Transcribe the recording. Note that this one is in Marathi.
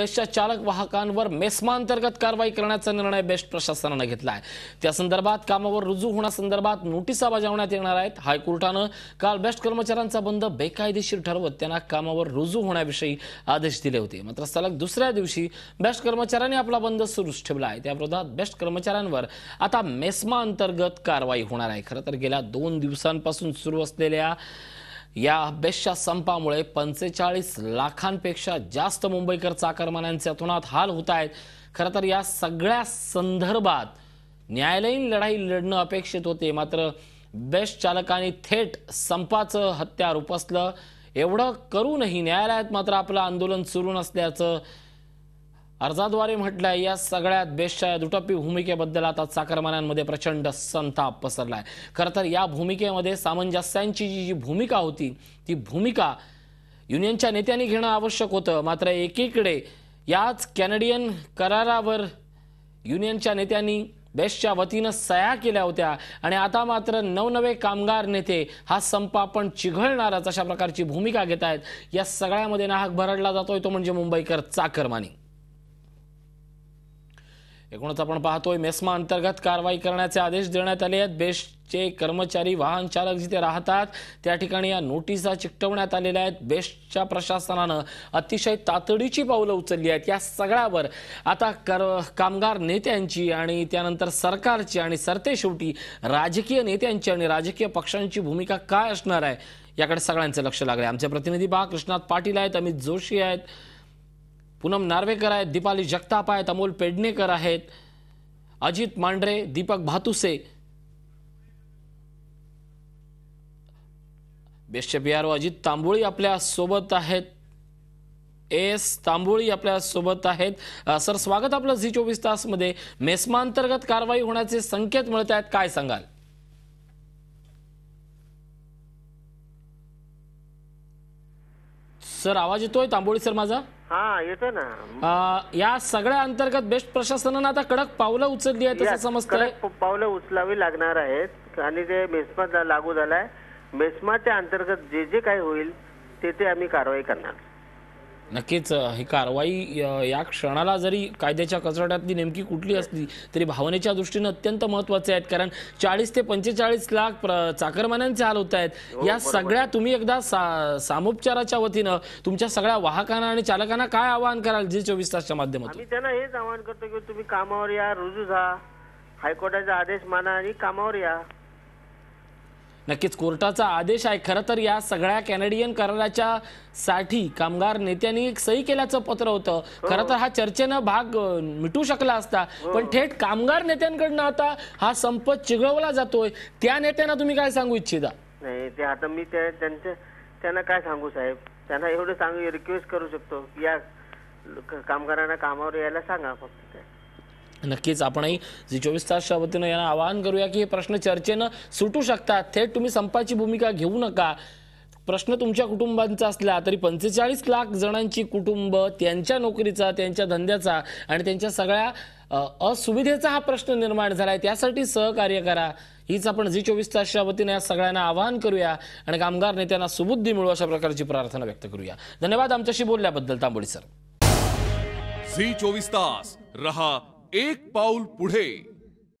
बेस्टच्या चालक वाहकांवर अंतर्गत कारवाई करण्याचा निर्णय बेस्ट प्रशासनानं घेतला आहे त्या संदर्भात कामावर रुजू होण्यासंदर्भात नोटिसा बजावण्यात येणार आहेत हायकोर्टानं काल बेस्ट कर्मचाऱ्यांचा बंद बेकायदेशीर ठरवत त्यांना कामावर रुजू होण्याविषयी आदेश दिले होते मात्र सलग दुसऱ्या दिवशी बेस्ट कर्मचाऱ्यांनी आपला बंद सुरूच ठेवला आहे त्याविरोधात बेस्ट कर्मचाऱ्यांवर आता मेस्मा अंतर्गत कारवाई होणार आहे खरं तर गेल्या दोन दिवसांपासून सुरू असलेल्या या अभ्यासच्या संपामुळे पंचेचाळीस लाखांपेक्षा जास्त मुंबईकर चाकरमान्यांचे अतोनात हाल होत आहेत खरं तर या सगळ्या संदर्भात न्यायालयीन लढाई लढणं अपेक्षित होते मात्र बेस्ट चालकांनी थेट संपाचं हत्यार उपसलं एवढं करूनही न्यायालयात मात्र आपलं आंदोलन सुरू नसल्याचं अर्जाद्वारे आहे या सगळ्यात बेस्टच्या दुटप्पी भूमिकेबद्दल आता चाकरमान्यांमध्ये प्रचंड संताप आहे खरं तर या भूमिकेमध्ये सामंजस्यांची जी जी भूमिका होती ती भूमिका युनियनच्या नेत्यांनी घेणं आवश्यक होतं मात्र एकीकडे याच कॅनडियन करारावर युनियनच्या नेत्यांनी बेस्टच्या वतीनं सह्या केल्या होत्या आणि आता मात्र नवनवे कामगार नेते हा संप आपण चिघळणारच अशा प्रकारची भूमिका घेत आहेत या सगळ्यामध्ये नाहक भरडला जातोय तो म्हणजे मुंबईकर चाकरमानी एकूणच आपण पाहतोय मेस्मा अंतर्गत कारवाई करण्याचे आदेश देण्यात आले आहेत बेस्टचे कर्मचारी वाहन चालक जिथे राहतात त्या ठिकाणी या नोटिसा चिकटवण्यात आलेल्या आहेत बेस्टच्या प्रशासनानं अतिशय तातडीची पावलं उचलली आहेत या सगळ्यावर आता कर कामगार नेत्यांची आणि त्यानंतर सरकारची आणि सरते शेवटी राजकीय नेत्यांची आणि राजकीय पक्षांची भूमिका काय असणार आहे याकडे सगळ्यांचं लक्ष लागलं आहे आमचे प्रतिनिधी बा कृष्णाथ पाटील आहेत अमित जोशी आहेत पूनम नार्वेकर आहेत दीपाली जगताप आहेत अमोल पेडणेकर आहेत अजित मांढरे दीपक भातुसे बेस्टचे P R O Ajit Tamboli आपल्या सोबत आहेत एस तांबोळी आपल्या सोबत आहेत सर स्वागत आपलं झी चोवीस तासमध्ये मेस्मांतर्गत कारवाई होण्याचे संकेत मिळत आहेत काय सांगाल सर आवाज येतोय तांबोळी सर माझा हा येतोय ना या सगळ्या अंतर्गत बेस्ट प्रशासनानं आता कडक पावलं उचलली आहेत असं समजत पावलं उचलावी लागणार आहेत आणि ते मेस्मा लागू झालाय मेस्माच्या अंतर्गत जे जे काही होईल ते ते आम्ही कारवाई करणार नक्कीच ही कारवाई या क्षणाला जरी कायद्याच्या कचराट्यातली नेमकी कुठली असली तरी भावनेच्या दृष्टीनं अत्यंत महत्त्वाचे आहेत कारण चाळीस ते पंचेचाळीस लाख चाकरमान्यांचे हाल होत आहेत हो, या सगळ्या तुम्ही एकदा सा सामोपचाराच्या वतीनं तुमच्या सगळ्या वाहकांना आणि चालकांना काय आवाहन कराल जी चोवीस तासच्या माध्यमातून त्यांना हेच आवाहन करतो की तुम्ही कामावर या रुजू जा हायकोर्टाचा आदेश माना आणि कामावर या नक्कीच कोर्टाचा आदेश आहे खरं तर या सगळ्या कॅनेडियन कराराच्या साठी कामगार नेत्यांनी एक सही केल्याचं पत्र होतं हो. खरं तर हा चर्चेनं भाग मिटू शकला असता हो. पण थेट कामगार नेत्यांकडनं आता हा संप चिघळवला जातोय त्या नेत्यांना तुम्ही काय सांगू इच्छिता नाही ते आता मी त्यांच्या त्यांना काय सांगू साहेब त्यांना एवढं सांगू रिक्वेस्ट करू शकतो या कामगारांना कामावर यायला सांगा फक्त नक्कीच आपणही जी चोवीस तासच्या वतीनं यांना आवाहन करूया की हे प्रश्न चर्चेनं सुटू शकतात थेट तुम्ही संपाची भूमिका घेऊ नका प्रश्न तुमच्या कुटुंबांचा असला तरी पंचेचाळीस लाख जणांची कुटुंब त्यांच्या नोकरीचा त्यांच्या धंद्याचा आणि त्यांच्या सगळ्या असुविधेचा हा प्रश्न निर्माण झाला आहे त्यासाठी सहकार्य करा हीच आपण जी चोवीस तासच्या वतीने या सगळ्यांना आवाहन करूया आणि कामगार नेत्यांना सुबुद्धी मिळू अशा प्रकारची प्रार्थना व्यक्त करूया धन्यवाद आमच्याशी बोलल्याबद्दल तांबोळी सर झी चोवीस तास रहा एक पाऊल पुढे